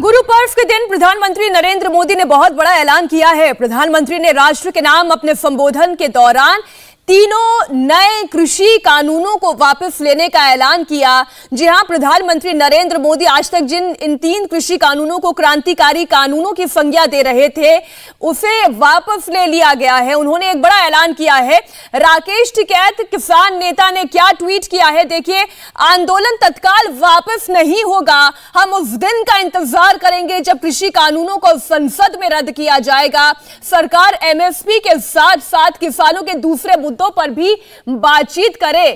गुरु पर्व के दिन प्रधानमंत्री नरेंद्र मोदी ने बहुत बड़ा ऐलान किया है प्रधानमंत्री ने राष्ट्र के नाम अपने संबोधन के दौरान तीनों नए कृषि कानूनों को वापस लेने का ऐलान किया जी हां प्रधानमंत्री नरेंद्र मोदी आज तक जिन इन तीन कृषि कानूनों को क्रांतिकारी कानूनों की संज्ञा दे रहे थे उसे वापस ले लिया गया है उन्होंने एक बड़ा ऐलान किया है राकेश टिकैत किसान नेता ने क्या ट्वीट किया है देखिए आंदोलन तत्काल वापस नहीं होगा हम उस दिन का इंतजार करेंगे जब कृषि कानूनों को संसद में रद्द किया जाएगा सरकार एमएसपी के साथ साथ किसानों के दूसरे मुद्दे मुद्दों पर भी बातचीत करे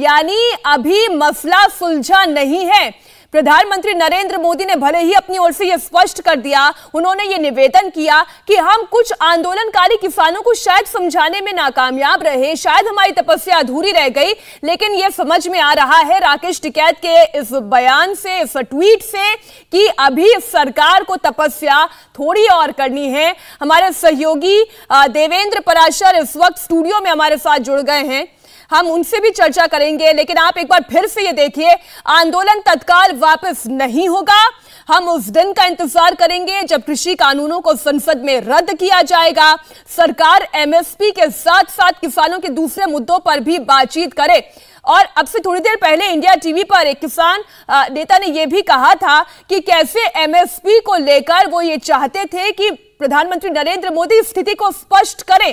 यानी अभी मसला सुलझा नहीं है प्रधानमंत्री नरेंद्र मोदी ने भले ही अपनी ओर से यह स्पष्ट कर दिया उन्होंने ये निवेदन किया कि हम कुछ आंदोलनकारी किसानों को शायद समझाने में नाकामयाब रहे शायद हमारी तपस्या अधूरी रह गई लेकिन यह समझ में आ रहा है राकेश टिकैत के इस बयान से इस ट्वीट से कि अभी सरकार को तपस्या थोड़ी और करनी है हमारे सहयोगी देवेंद्र पराशर इस वक्त स्टूडियो में हमारे साथ जुड़ गए हैं हम उनसे भी चर्चा करेंगे लेकिन आप एक बार फिर से ये देखिए आंदोलन तत्काल वापस नहीं होगा हम उस दिन का इंतजार करेंगे जब कृषि कानूनों को संसद में रद्द किया जाएगा सरकार एमएसपी के साथ साथ किसानों के दूसरे मुद्दों पर भी बातचीत करे और अब से थोड़ी देर पहले इंडिया टीवी पर एक किसान नेता ने यह भी कहा था कि कैसे एमएसपी को लेकर वो ये चाहते थे कि प्रधानमंत्री नरेंद्र मोदी स्थिति को स्पष्ट करें